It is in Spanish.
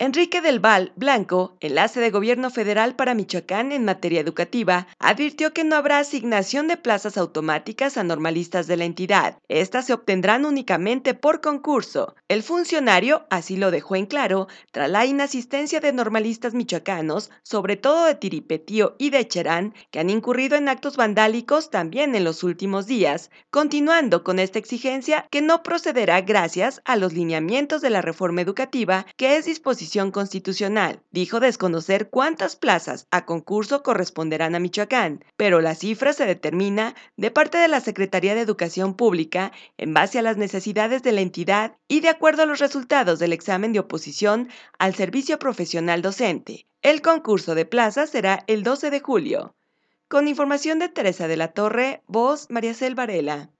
Enrique del Val Blanco, enlace de gobierno federal para Michoacán en materia educativa, advirtió que no habrá asignación de plazas automáticas a normalistas de la entidad. Estas se obtendrán únicamente por concurso. El funcionario así lo dejó en claro tras la inasistencia de normalistas michoacanos, sobre todo de Tiripetío y de Cherán, que han incurrido en actos vandálicos también en los últimos días, continuando con esta exigencia que no procederá gracias a los lineamientos de la reforma educativa que es disposición constitucional. Dijo desconocer cuántas plazas a concurso corresponderán a Michoacán, pero la cifra se determina de parte de la Secretaría de Educación Pública en base a las necesidades de la entidad y de acuerdo a los resultados del examen de oposición al servicio profesional docente. El concurso de plazas será el 12 de julio. Con información de Teresa de la Torre, voz María Varela.